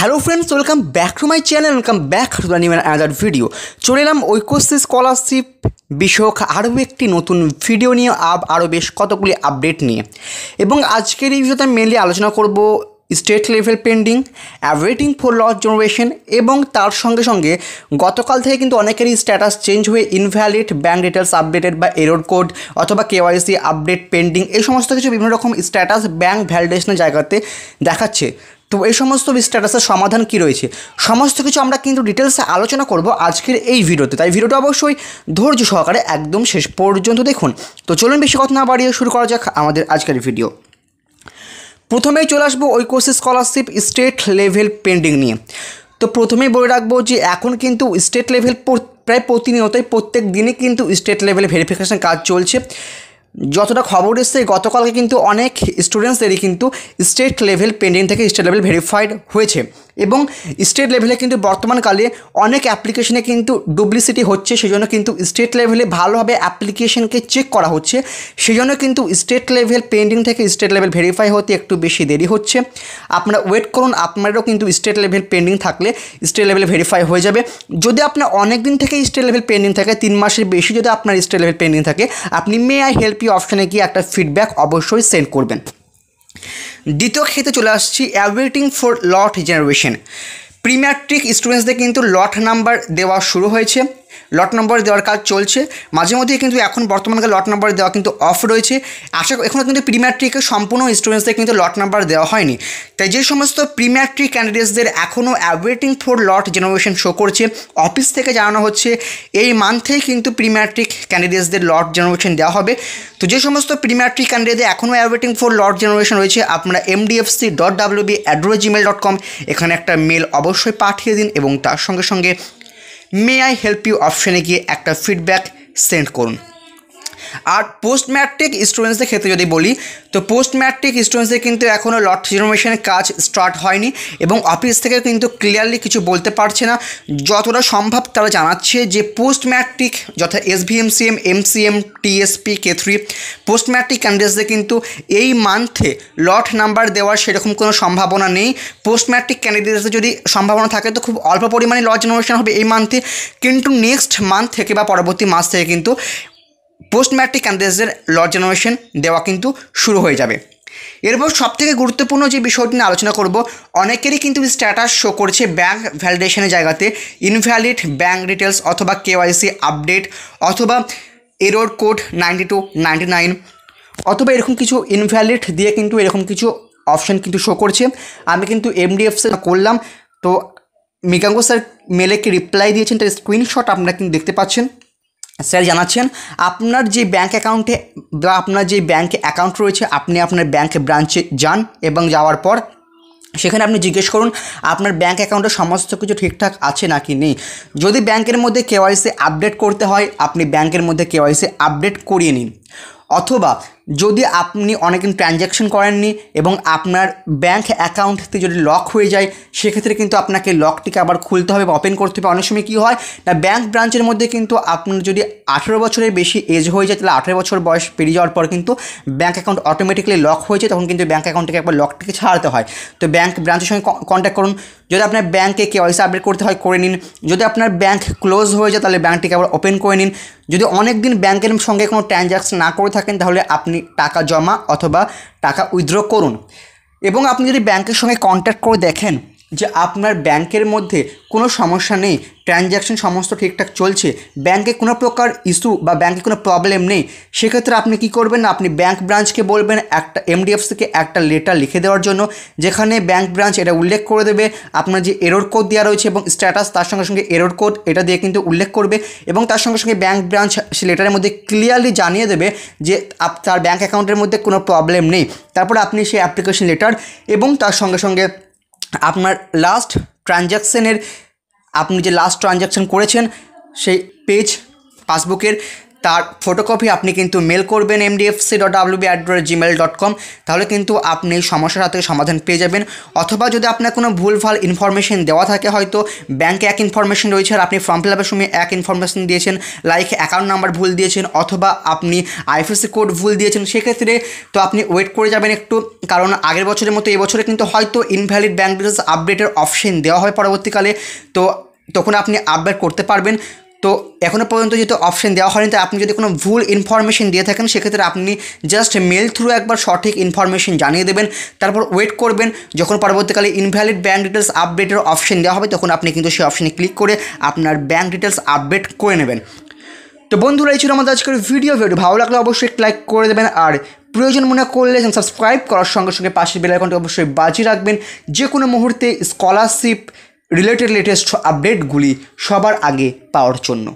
hello friends welcome back to my channel welcome back to the new another video চলে এলাম Aikyashree scholarship বিষয়ক আরও একটি নতুন ভিডিও নিয়ে আপ আরও বেশ কতগুলি আপডেট নিয়ে এবং আজকের এই ভিডিওতে আমি মেনলি আলোচনা করব state level pending awaiting for lot generation এবং তার সঙ্গে সঙ্গে গতকাল থেকে কিন্তু অনেকেরই স্ট্যাটাস চেঞ্জ হয়ে ইনভ্যালিড ব্যাঙ্ক ডিটেলস আপডেটেড বা এরোড কোড অথবা কেওয়াইসি আপডেট পেন্ডিং এই সমস্ত কিছু বিভিন্ন রকম স্ট্যাটাস ব্যাঙ্ক ভ্যালিডেশনের জায়গাতে দেখাচ্ছে তো এই সমস্ত স্ট্যাটাসের সমাধান কি রয়েছে সমস্ত কিছু আমরা কিন্তু ডিটেলসে আলোচনা করব আজকের এই ভিডিওতে তাই ভিডিওটা অবশ্যই ধৈর্য সহকারে একদম শেষ পর্যন্ত দেখুন তো চলুন বেশি কথা না বাড়িয়ে শুরু করা যাক আমাদের আজকের ভিডিও প্রথমেই চলে আসবো ঐকোসি স্কলারশিপ স্টেট লেভেল পেন্ডিং নিয়ে তো প্রথমেই বলে রাখবো যে এখন কিন্তু স্টেট লেভেল প্রায় প্রতিনিয়তই প্রত্যেক দিনে কিন্তু স্টেট লেভেলে ভেরিফিকেশান কাজ চলছে যতটা খবর এসছে গতকালকে কিন্তু অনেক স্টুডেন্টসদেরই কিন্তু স্টেট লেভেল পেন্ডিং থেকে স্টেট লেভেল ভেরিফাইড হয়েছে এবং স্টেট লেভেলে কিন্তু বর্তমানকালে অনেক অ্যাপ্লিকেশনে কিন্তু ডুপ্লিসিটি হচ্ছে সেই জন্য কিন্তু স্টেট লেভেলে ভালোভাবে অ্যাপ্লিকেশনকে চেক করা হচ্ছে সেই জন্য কিন্তু স্টেট লেভেল পেন্ডিং থেকে স্টেট লেভেল ভেরিফাই হতে একটু বেশি দেরি হচ্ছে আপনারা ওয়েট করুন আপনারও কিন্তু স্টেট লেভেল পেন্ডিং থাকলে স্টেট লেভেল ভেরিফাই হয়ে যাবে যদি আপনার অনেক দিন থেকে স্টেট লেভেল পেন্ডিং থাকে তিন মাসের বেশি যদি আপনার স্টেট লেভেল পেন্ডিং থাকে আপনি মে আই হেল্প প্রত্যেকটি অপশানে গিয়ে একটা ফিডব্যাক অবশ্যই সেন্ড করবেন দ্বিতীয় ক্ষেত্রে চলে আসছি awaiting for lot generation prematric স্টুডেন্টসদের কিন্তু লট নাম্বার দেওয়া শুরু হয়েছে লট নম্বর দেওয়ার কাজ চলছে মাঝে মধ্যে কিন্তু এখন বর্তমানকার লট নম্বর দেওয়া কিন্তু অফ রয়েছে আশা এখনও কিন্তু প্রিম্যাট্রিকে সম্পূর্ণ স্টুডেন্টসদের কিন্তু লট নাম্বার দেওয়া হয়নি তাই যে সমস্ত প্রিম্যাট্রিক ক্যান্ডিডেটসদের এখনও awaiting for lot generation show করছে অফিস থেকে জানানো হচ্ছে এই মান্থেই কিন্তু প্রিম্যাট্রিক ক্যান্ডিডেটসদের লট জেনারেশন দেওয়া হবে তো যে সমস্ত প্রিম্যাট্রিক ক্যান্ডিডেটদের এখনও অ্যাওয়েটিং ফর লট জেনারেশন রয়েছে আপনারা MDFC dot WB B at Gmail dot com এখানে একটা মেল অবশ্যই পাঠিয়ে দিন এবং তার সঙ্গে সঙ্গে মে আই হেল্প ইউ অপশানে গিয়ে একটা ফিডব্যাক সেন্ড করুন আর পোস্ট ম্যাট্রিক স্টুডেন্টসদের ক্ষেত্রে যদি বলি তো পোস্ট ম্যাট্রিক স্টুডেন্টসদের কিন্তু এখনও লট জেনারেশনের কাজ স্টার্ট হয়নি এবং অফিস থেকে কিন্তু ক্লিয়ারলি কিছু বলতে পারছে না যতটা সম্ভব তারা জানাচ্ছে যে পোস্ট ম্যাট্রিক যথা SVMCM MCM TSP K three post matric ক্যান্ডিডেটসদের কিন্তু এই মান্থে লট নাম্বার দেওয়ার সেরকম কোনো সম্ভাবনা নেই পোস্ট ম্যাট্রিক ক্যান্ডিডেটসদের যদি সম্ভাবনা থাকে তো খুব অল্প পরিমাণে লট জেনারেশন হবে এই মান্থে কিন্তু নেক্সট মান্থ থেকে বা পরবর্তী মাস থেকে কিন্তু পোস্ট ম্যাট্রিক ক্যান্ডিডেটসদের ল জেনারেশন দেওয়া কিন্তু শুরু হয়ে যাবে এরপর সবথেকে গুরুত্বপূর্ণ যে বিষয়টি নিয়ে আলোচনা করব অনেকেরই কিন্তু স্ট্যাটাস শো করছে ব্যাঙ্ক ভ্যালিডেশনের জায়গাতে ইনভ্যালিড ব্যাঙ্ক ডিটেলস অথবা কেওয়াইসি আপডেট অথবা error code ninety two ninety nine অথবা এরকম কিছু ইনভ্যালিড দিয়ে কিন্তু এরকম কিছু অপশন কিন্তু শো করছে আমি কিন্তু এমডিএফসি করলাম তো মিকাঙ্গ স্যার মেলেকে রিপ্লাই দিয়েছেন তার স্ক্রিনশট আপনারা কিন্তু দেখতে পাচ্ছেন স্যার জানাচ্ছেন আপনার যে ব্যাঙ্ক অ্যাকাউন্টে বা আপনার যে ব্যাঙ্কে অ্যাকাউন্ট রয়েছে আপনি আপনার ব্যাঙ্ক ব্রাঞ্চে যান এবং যাওয়ার পর সেখানে আপনি জিজ্ঞেস করুন আপনার ব্যাঙ্ক অ্যাকাউন্টে সমস্ত কিছু ঠিকঠাক আছে নাকি নেই যদি ব্যাংকের মধ্যে কেওয়াইসি আপডেট করতে হয় আপনি ব্যাংকের মধ্যে কেওয়াইসি আপডেট করিয়ে নিন অথবা যদি আপনি অনেক দিন ট্রানজ্যাকশন করেননি এবং আপনার ব্যাঙ্ক থেকে যদি লক হয়ে যায় সেক্ষেত্রে কিন্তু আপনাকে লকটিকে আবার খুলতে হবে বা ওপেন করতে হবে অনেক সময় কী হয় না ব্যাঙ্ক ব্রাঞ্চের মধ্যে কিন্তু আপনার যদি আঠেরো বছরের বেশি এজ হয়ে যায় তাহলে আঠেরো বছর বয়স পেরিয়ে যাওয়ার পর কিন্তু ব্যাঙ্ক অ্যাকাউন্ট অটোমেটিক্যালি লক হয়ে যায় তখন কিন্তু ব্যাঙ্ক থেকে একবার লকটিকে ছাড়তে হয় তো ব্যাঙ্ক ব্রাঞ্চের সঙ্গে কন্ট্যাক্ট করুন যদি আপনার ব্যাঙ্কে কেওয়াইসি আপডেট করতে হয় করে নিন যদি আপনার ব্যাঙ্ক ক্লোজ হয়ে যায় তাহলে ব্যাঙ্কটিকে আবার ওপেন করে নিন যদি অনেক দিন ব্যাঙ্কের সঙ্গে কোনো ট্রানজ্যাকশন না করে থাকেন তাহলে আপনি টাকা জমা অথবা টাকা উইথড্র করুন এবং আপনি যদি ব্যাংকের সঙ্গে কন্ট্যাক্ট করে দেখেন যে আপনার ব্যাংকের মধ্যে কোনো সমস্যা নেই ট্রানজ্যাকশন সমস্ত ঠিকঠাক চলছে ব্যাংকে কোনো প্রকার ইস্যু বা ব্যাংকে কোনো প্রবলেম নেই সেক্ষেত্রে আপনি কি করবেন আপনি ব্যাংক ব্রাঞ্চকে বলবেন একটা এমডিএফসিকে একটা লেটার লিখে দেওয়ার জন্য যেখানে ব্যাংক ব্রাঞ্চ এটা উল্লেখ করে দেবে আপনার যে এরোর কোড দেওয়া রয়েছে এবং স্ট্যাটাস তার সঙ্গে সঙ্গে এরোর কোড এটা দিয়ে কিন্তু উল্লেখ করবে এবং তার সঙ্গে সঙ্গে ব্যাংক ব্রাঞ্চ সে লেটারের মধ্যে ক্লিয়ারলি জানিয়ে দেবে যে আপ তার ব্যাংক অ্যাকাউন্টের মধ্যে কোনো প্রবলেম নেই তারপরে আপনি সেই অ্যাপ্লিকেশন লেটার এবং তার সঙ্গে সঙ্গে আপনার লাস্ট ট্রানজ্যাকশানের আপনি যে লাস্ট ট্রানজ্যাকশান করেছেন সেই পেজ পাসবুকের তার ফটোকপি আপনি কিন্তু মেল করবেন MDFC dot WB at Gmail dot com তাহলে কিন্তু আপনি সমস্যার হাতে সমাধান পেয়ে যাবেন অথবা যদি আপনার কোনো ভুলভাল ইনফরমেশন দেওয়া থাকে হয়তো ব্যাংকে এক ইনফরমেশন রয়েছে আর আপনি ফর্ম ফিল আপের সময় এক ইনফরমেশন দিয়েছেন লাইক অ্যাকাউন্ট নাম্বার ভুল দিয়েছেন অথবা আপনি আইএফএসি কোড ভুল দিয়েছেন সেক্ষেত্রে তো আপনি ওয়েট করে যাবেন একটু কারণ আগের বছরের মতো এবছরে কিন্তু হয়তো ইনভ্যালিড ব্যাঙ্ক ডিটেলস আপডেটের অপশন দেওয়া হয় পরবর্তীকালে তো তখন আপনি আপডেট করতে পারবেন তো এখনও পর্যন্ত যেহেতু অপশান দেওয়া হয়নি তো আপনি যদি কোনো ভুল ইনফরমেশন দিয়ে থাকেন সেক্ষেত্রে আপনি জাস্ট মেল থ্রু একবার সঠিক ইনফরমেশন জানিয়ে দেবেন তারপর ওয়েট করবেন যখন পরবর্তীকালে ইনভ্যালিড ব্যাঙ্ক ডিটেলস আপডেটের অপশন দেওয়া হবে তখন আপনি কিন্তু সেই অপশানে ক্লিক করে আপনার ব্যাঙ্ক ডিটেলস আপডেট করে নেবেন তো বন্ধুরা এই ছিল আমাদের আজকের ভিডিও ভিডিও ভালো লাগলে অবশ্যই লাইক করে দেবেন আর প্রয়োজন মনে করলে সাবস্ক্রাইব করার সঙ্গে সঙ্গে পাশের বেলাইকনটি অবশ্যই বাজি রাখবেন যে কোনো মুহূর্তে স্কলারশিপ রিলেটেড লেটেস্ট আপডেটগুলি সবার আগে পাওয়ার জন্য